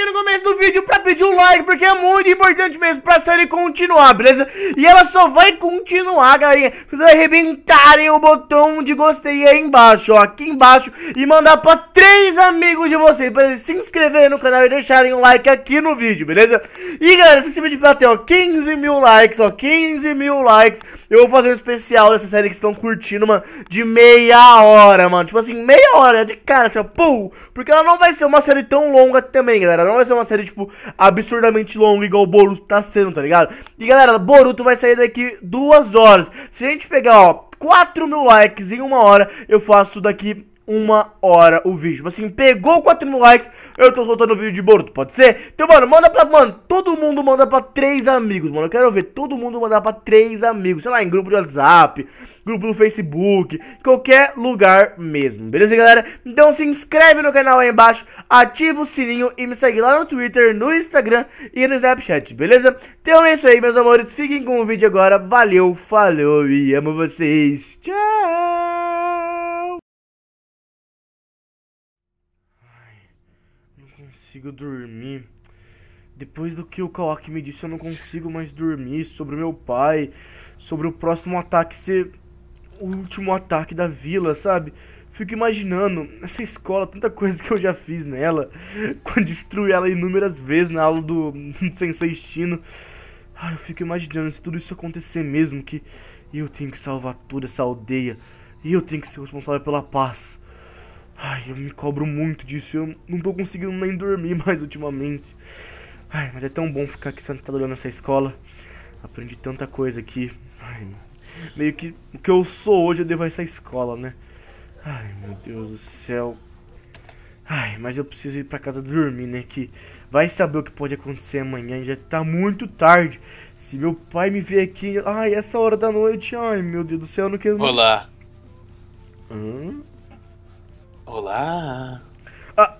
aqui no começo do de um like, porque é muito importante mesmo pra série continuar, beleza? E ela só vai continuar, galerinha, se vocês arrebentarem o botão de gostei aí embaixo, ó, aqui embaixo, e mandar pra três amigos de vocês, pra eles se inscreverem no canal e deixarem um like aqui no vídeo, beleza? E galera, se esse vídeo bater, ó, 15 mil likes, ó, 15 mil likes, eu vou fazer um especial dessa série que estão curtindo, mano, de meia hora, mano, tipo assim, meia hora, de cara, assim, ó, pum, porque ela não vai ser uma série tão longa também, galera, não vai ser uma série, tipo, a absurdamente longo, igual o Boruto tá sendo, tá ligado? E galera, Boruto vai sair daqui duas horas. Se a gente pegar, ó, 4 mil likes em uma hora, eu faço daqui uma hora o vídeo. Tipo assim, pegou 4 mil likes, eu tô soltando o vídeo de Boruto, pode ser? Então, mano, manda pra, mano, todo mundo manda pra três amigos, mano. Eu quero ver todo mundo mandar pra três amigos, sei lá, em grupo de WhatsApp, grupo do Facebook, qualquer lugar mesmo, beleza, galera? Então se inscreve no canal aí embaixo, ativa o sininho e me segue lá no Twitter, no Instagram e no Snapchat, beleza? Então é isso aí, meus amores, fiquem com o vídeo agora, valeu, falou e amo vocês, tchau! consigo dormir. Depois do que o Kawaki me disse, eu não consigo mais dormir. Sobre o meu pai, sobre o próximo ataque ser o último ataque da vila, sabe? Fico imaginando essa escola, tanta coisa que eu já fiz nela. Quando destruí ela inúmeras vezes na aula do, do Sensei Shino. eu fico imaginando se tudo isso acontecer mesmo, que eu tenho que salvar toda essa aldeia. E eu tenho que ser responsável pela paz. Ai, eu me cobro muito disso. Eu não tô conseguindo nem dormir mais ultimamente. Ai, mas é tão bom ficar aqui sentado olhando essa escola. Aprendi tanta coisa aqui. Ai, meio que o que eu sou hoje eu devo a essa escola, né? Ai, meu Deus do céu. Ai, mas eu preciso ir pra casa dormir, né? Que vai saber o que pode acontecer amanhã. Já tá muito tarde. Se meu pai me ver aqui. Ai, essa hora da noite. Ai, meu Deus do céu, eu não quero. Olá. Hã? Olá! Ah,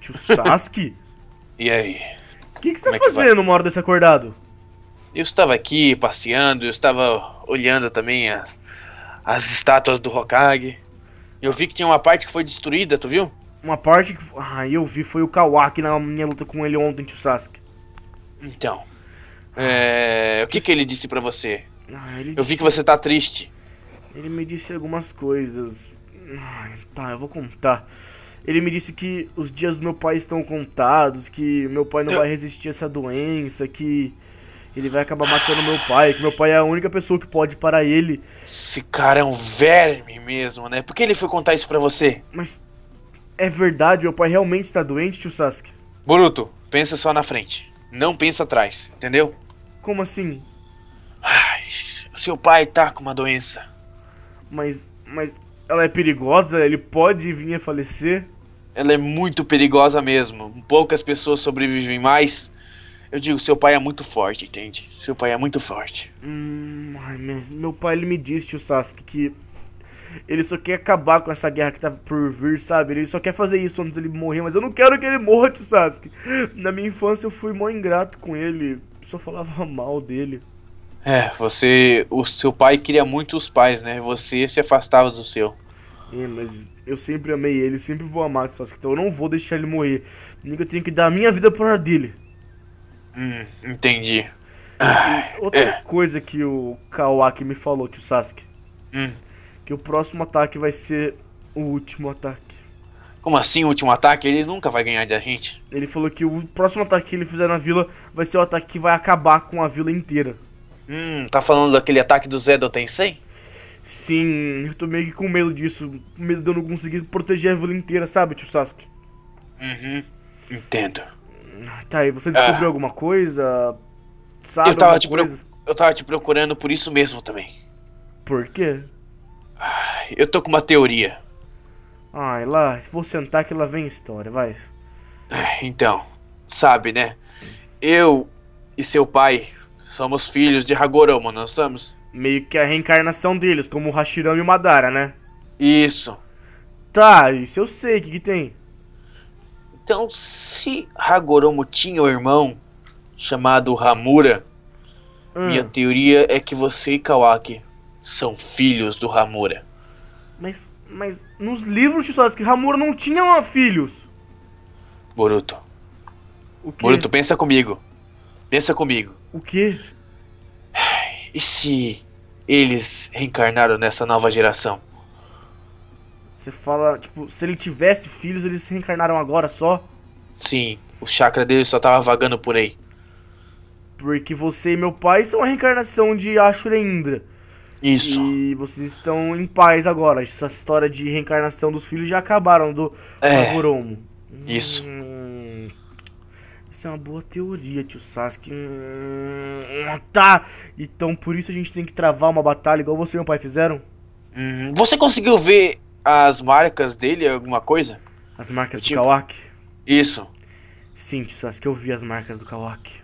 tio Sasuke? e aí? O que, que você está tá é fazendo uma hora desse acordado? Eu estava aqui passeando, eu estava olhando também as, as estátuas do Hokage. Eu vi que tinha uma parte que foi destruída, tu viu? Uma parte que. Ah, eu vi, foi o Kawaki na minha luta com ele ontem, tio Sasuke. Então. É... O que, que ele disse para você? Ah, eu disse... vi que você tá triste. Ele me disse algumas coisas. Tá, eu vou contar. Ele me disse que os dias do meu pai estão contados, que meu pai não vai resistir a essa doença, que ele vai acabar matando meu pai, que meu pai é a única pessoa que pode parar ele. Esse cara é um verme mesmo, né? Por que ele foi contar isso pra você? Mas é verdade, meu pai realmente tá doente, tio Sasuke. Boruto, pensa só na frente. Não pensa atrás, entendeu? Como assim? Ai, seu pai tá com uma doença. Mas. mas ela é perigosa? Ele pode vir a falecer? Ela é muito perigosa mesmo. Poucas pessoas sobrevivem mais. Eu digo, seu pai é muito forte, entende? Seu pai é muito forte. Hum, meu pai ele me disse, o Sasuke, que ele só quer acabar com essa guerra que tá por vir, sabe? Ele só quer fazer isso antes dele morrer, mas eu não quero que ele morra, Sasuke. Na minha infância eu fui mó ingrato com ele, só falava mal dele. É, você. O seu pai queria muito os pais, né? Você se afastava do seu. É, mas eu sempre amei ele, sempre vou amar Sasuke, então eu não vou deixar ele morrer. Eu tenho que dar a minha vida por dele. Hum, entendi. E outra é. coisa que o Kawaki me falou, tio Sasuke. Hum. Que o próximo ataque vai ser o último ataque. Como assim o último ataque? Ele nunca vai ganhar de a gente. Ele falou que o próximo ataque que ele fizer na vila vai ser o ataque que vai acabar com a vila inteira. Hum, tá falando daquele ataque do Zé do Tensei? Sim, eu tô meio que com medo disso. medo de eu não conseguir proteger a vila inteira, sabe, tio Sasuke? Uhum, entendo. Ah, tá, e você descobriu ah. alguma coisa? Sabe eu tava, te coisa? eu tava te procurando por isso mesmo também. Por quê? Eu tô com uma teoria. Ai, lá, vou sentar que lá vem história, vai. Então, sabe, né? Eu e seu pai Somos filhos de Hagoromo, não somos? Meio que a reencarnação deles, como o Hashirama e o Madara, né? Isso. Tá, isso eu sei, o que, que tem? Então, se Hagoromo tinha um irmão chamado Hamura, hum. minha teoria é que você e Kawaki são filhos do Hamura. Mas, mas nos livros, que Hamura não tinha filhos. Boruto. O quê? Boruto, pensa comigo. Pensa comigo. O quê? E se eles reencarnaram nessa nova geração? Você fala, tipo, se ele tivesse filhos, eles se reencarnaram agora só? Sim, o chakra dele só tava vagando por aí. Porque você e meu pai são a reencarnação de Ashura Indra. Isso. E vocês estão em paz agora. Essa história de reencarnação dos filhos já acabaram do é. Isso. Hum... Isso é uma boa teoria, tio Sasuke. Hum, tá, então por isso a gente tem que travar uma batalha igual você e meu pai fizeram? Hum, você conseguiu ver as marcas dele, alguma coisa? As marcas tipo... do Kawaki? Isso. Sim, tio Sasuke, eu vi as marcas do Kawaki.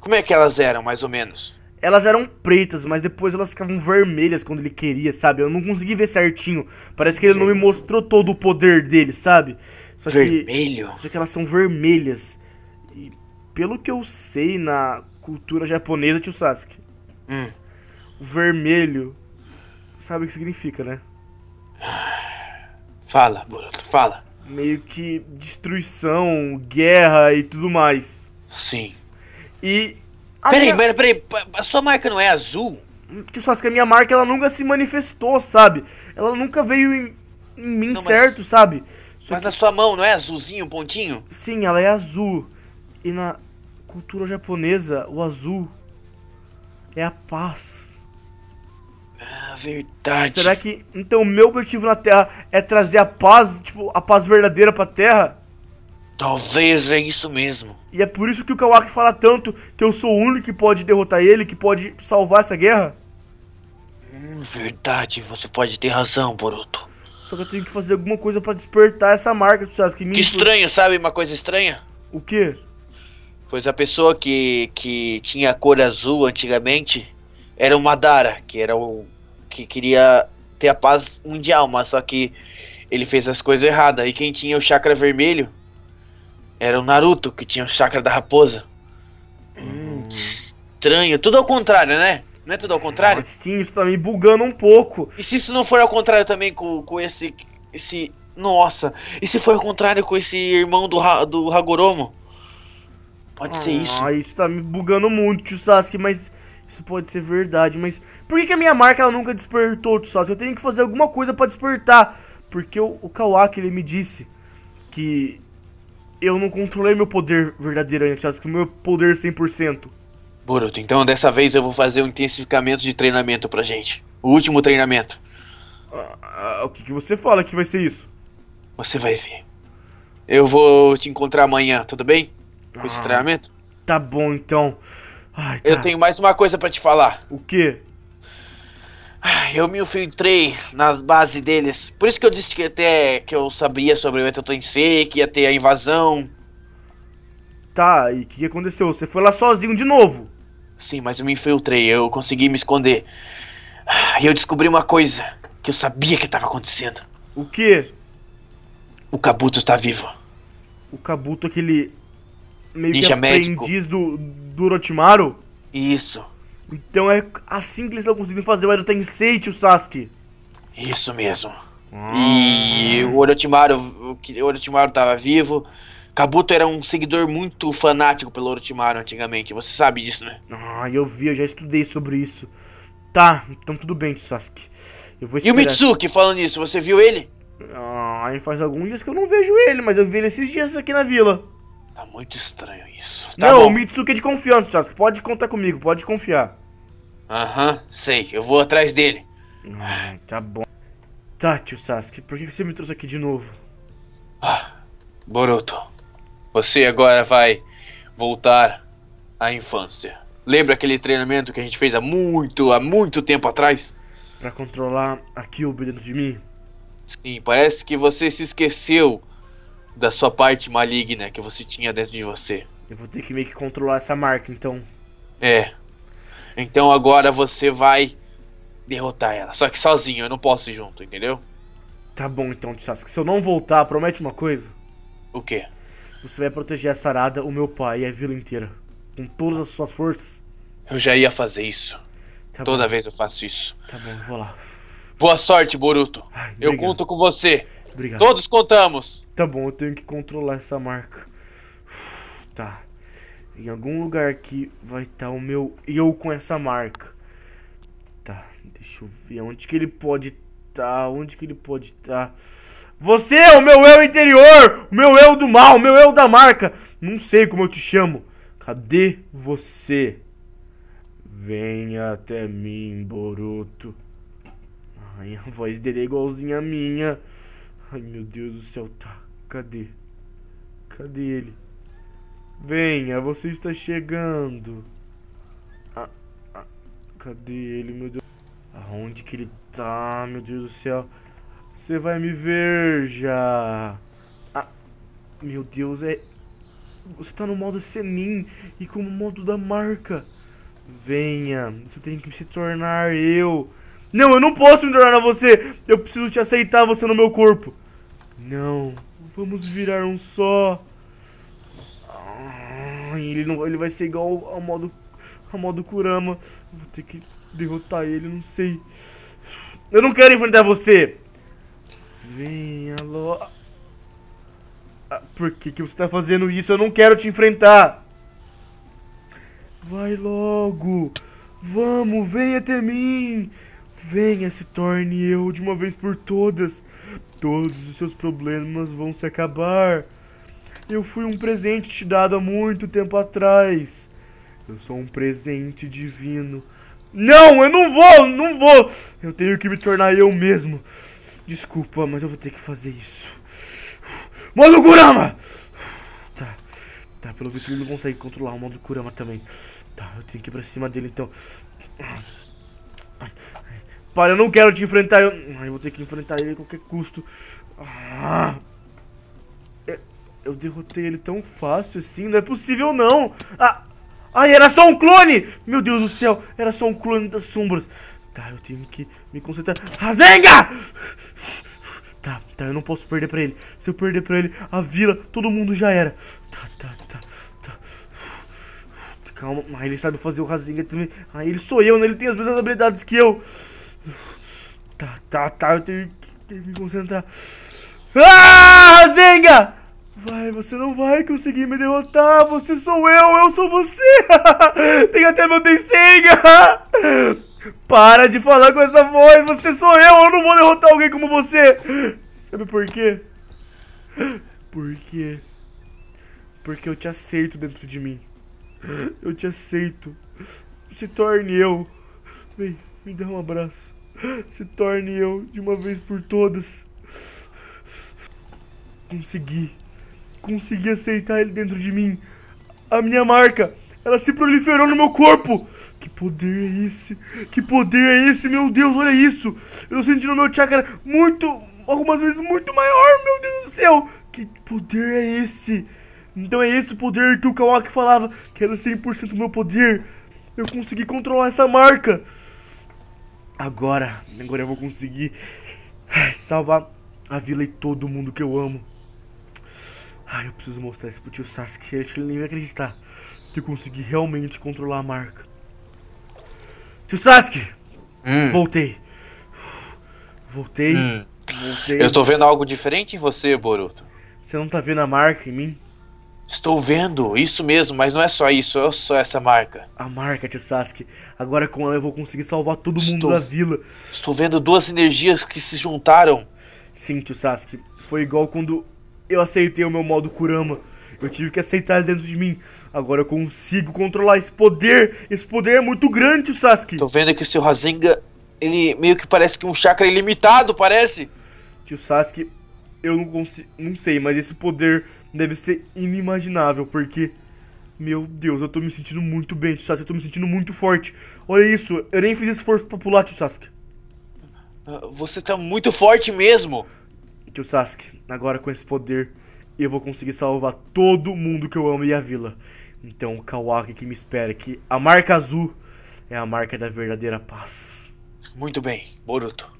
Como é que elas eram, mais ou menos? Elas eram pretas, mas depois elas ficavam vermelhas quando ele queria, sabe? Eu não consegui ver certinho. Parece que ele não me mostrou todo o poder dele, sabe? Só Vermelho? Que, só que elas são vermelhas. E pelo que eu sei na cultura japonesa, tio Sasuke, hum. o vermelho, sabe o que significa, né? Fala, Boruto, fala. Meio que destruição, guerra e tudo mais. Sim. E. Peraí, minha... peraí, peraí, a sua marca não é azul? Tio Sasuke, a minha marca ela nunca se manifestou, sabe? Ela nunca veio em, em mim não, certo, mas... sabe? Só mas que... na sua mão não é azulzinho, pontinho? Sim, ela é azul. E na cultura japonesa, o azul é a paz. Ah, verdade. Será que. Então, o meu objetivo na Terra é trazer a paz, tipo, a paz verdadeira pra Terra? Talvez é isso mesmo. E é por isso que o Kawaki fala tanto que eu sou o único que pode derrotar ele, que pode salvar essa guerra? Hum, verdade, você pode ter razão, Boruto. Só que eu tenho que fazer alguma coisa para despertar essa marca do Sasuke. Que estranho, sabe? Uma coisa estranha? O quê? Pois a pessoa que, que tinha a cor azul antigamente era o Madara, que era o que queria ter a paz mundial, mas só que ele fez as coisas erradas. E quem tinha o chakra vermelho era o Naruto, que tinha o chakra da raposa. Hum, estranho, tudo ao contrário, né? Não é tudo ao contrário? sim, isso tá me bugando um pouco. E se isso não for ao contrário também com, com esse esse nossa, e se for ao contrário com esse irmão do, do Hagoromo? Pode é. ser isso. Ah, isso tá me bugando muito, tio Sasuke, mas isso pode ser verdade. Mas por que, que a minha marca ela nunca despertou, tio Sasuke? Eu tenho que fazer alguma coisa para despertar. Porque o, o Kawaki, ele me disse que eu não controlei meu poder verdadeiro ainda, tio Sasuke. Meu poder 100%. Boruto, então dessa vez eu vou fazer um intensificamento de treinamento pra gente. O último treinamento. Ah, ah, o que, que você fala que vai ser isso? Você vai ver. Eu vou te encontrar amanhã, tudo bem? com ah, esse treinamento? Tá bom, então. Ai, Eu tenho mais uma coisa para te falar. O quê? Ah, eu me infiltrei nas bases deles. Por isso que eu disse que até que eu sabia sobre o Eto que ia ter a invasão. Tá, e o que, que aconteceu? Você foi lá sozinho de novo? Sim, mas eu me infiltrei, eu consegui me esconder. Ah, e eu descobri uma coisa que eu sabia que estava acontecendo. O quê? O Kabuto está vivo. O Kabuto, aquele meio ninja aprendiz do, do Orochimaru. Isso. Então é assim que eles estão conseguindo fazer o Edo Tensei, tio Sasuke. Isso mesmo. Hum. E o Orochimaru, o Orochimaru tava vivo. Kabuto era um seguidor muito fanático pelo Orochimaru antigamente. Você sabe disso, né? Ah, eu vi, eu já estudei sobre isso. Tá, então tudo bem, tio Sasuke. Eu vou e o Mitsuki falando isso, você viu ele? Ah, faz alguns dias que eu não vejo ele, mas eu vi ele esses dias aqui na vila. Tá muito estranho isso. Tá não, bom. o Mitsuki é de confiança, Chasco. Pode contar comigo, pode confiar. Aham, sei. Eu vou atrás dele. Ai, tá bom. Tá, tio Sasuke, por que você me trouxe aqui de novo? Ah, Boruto, você agora vai voltar à infância. Lembra aquele treinamento que a gente fez há muito, há muito tempo atrás? Para controlar a Kyuubi dentro de mim? Sim, parece que você se esqueceu da sua parte maligna que você tinha dentro de você. Eu vou ter que meio que controlar essa marca, então. É. Então agora você vai derrotar ela. Só que sozinho, eu não posso ir junto, entendeu? Tá bom então, Tsasuke. Se eu não voltar, promete uma coisa. O quê? Você vai proteger a Sarada, o meu pai e a vila inteira. Com todas as suas forças. Eu já ia fazer isso. Tá Toda bom. vez eu faço isso. Tá bom, vou lá. Boa sorte, Boruto. Ai, eu obrigado. conto com você. Obrigado. Todos contamos. Tá bom, eu tenho que controlar essa marca. Tá. Em algum lugar aqui vai estar tá o meu eu com essa marca. Tá, deixa eu ver onde que ele pode estar, tá, onde que ele pode estar. Tá. Você é o meu eu interior, o meu eu do mal, o meu eu da marca. Não sei como eu te chamo. Cadê você? Venha até mim, Boruto. Ai, a voz dele é igualzinha à minha. Ai, meu Deus do céu, tá. Cadê? Cadê ele? Venha, você está chegando. Ah, ah, cadê ele, meu Deus? Aonde que ele tá, meu Deus do céu? Você vai me ver já. Ah, meu Deus, é... Você tá no modo Senin e com o modo da marca. Venha, você tem que se tornar eu. Não, eu não posso me tornar você. Eu preciso te aceitar você no meu corpo. Não. Vamos virar um só. Ai, ele, não, ele vai ser igual ao modo, ao modo Kurama. Vou ter que derrotar ele, não sei. Eu não quero enfrentar você. Venha logo. Ah, por que, que você está fazendo isso? Eu não quero te enfrentar. Vai logo. Vamos, venha até mim. Venha, se torne eu de uma vez por todas. Todos os seus problemas vão se acabar. Eu fui um presente te dado há muito tempo atrás. Eu sou um presente divino. Não, eu não vou, não vou. Eu tenho que me tornar eu mesmo. Desculpa, mas eu vou ter que fazer isso. Modo Kurama! Tá, tá, pelo visto ele não consegue controlar o modo Kurama também. Tá, eu tenho que ir pra cima dele então. Para, eu não quero te enfrentar. Eu, eu vou ter que enfrentar ele a qualquer custo. Ah, é, eu, derrotei ele tão fácil assim. Não é possível, não. Ah, ai, era só um clone. Meu Deus do céu. Era só um clone das sombras. Tá, eu tenho que me concentrar. Razenga! Tá, tá, eu não posso perder pra ele. Se eu perder pra ele, a vila, todo mundo já era. Tá, tá, tá, tá. Calma. Ah, ele sabe fazer o Razenga também. Ah, ele sou eu, né? Ele tem as mesmas habilidades que eu. Tá, tá, tá, eu tenho, tenho que me concentrar. Ah, Zenga! Vai, você não vai conseguir me derrotar. Você sou eu, eu sou você. Tem até meu Tenzenga. Para de falar com essa voz. Você sou eu, eu não vou derrotar alguém como você. Sabe por quê? Por quê? Porque eu te aceito dentro de mim. Eu te aceito. Se torne eu. Vem, me dá um abraço se torne eu de uma vez por todas. Consegui. Consegui aceitar ele dentro de mim. A minha marca. Ela se proliferou no meu corpo. Que poder é esse? Que poder é esse? Meu Deus, olha isso. Eu senti no meu chakra muito, algumas vezes muito maior, meu Deus do céu. Que poder é esse? Então é esse o poder que o Kawaki falava. que era 100% do meu poder. Eu consegui controlar essa marca. Agora, agora eu vou conseguir salvar a vila e todo mundo que eu amo. Ai, eu preciso mostrar isso pro tio Sasuke. acho que ele nem vai acreditar que eu consegui realmente controlar a marca. Tio Sasuke! Hum. Voltei. Voltei. Hum. Voltei. Eu tô vendo algo diferente em você, Boruto. Você não tá vendo a marca em mim? Estou vendo, isso mesmo, mas não é só isso, é só essa marca. A marca, tio Sasuke. Agora com ela eu vou conseguir salvar todo mundo estou, da vila. Estou vendo duas energias que se juntaram. Sim, tio Sasuke. Foi igual quando eu aceitei o meu modo Kurama. Eu tive que aceitar dentro de mim. Agora eu consigo controlar esse poder. Esse poder é muito grande, tio Sasuke. Estou vendo que o seu Rasengan, ele meio que parece que um chakra ilimitado, parece. Tio Sasuke, eu não consigo. Não sei, mas esse poder deve ser inimaginável, porque. Meu Deus, eu tô me sentindo muito bem, Sasuke, Eu tô me sentindo muito forte. Olha isso, eu nem fiz esforço pra pular, Sasuke. Ah, você tá muito forte mesmo. Tio Sasuke, agora com esse poder, eu vou conseguir salvar todo mundo que eu amo e a vila. Então, o Kawaki que me espera, que a marca azul é a marca da verdadeira paz. Muito bem, Boruto.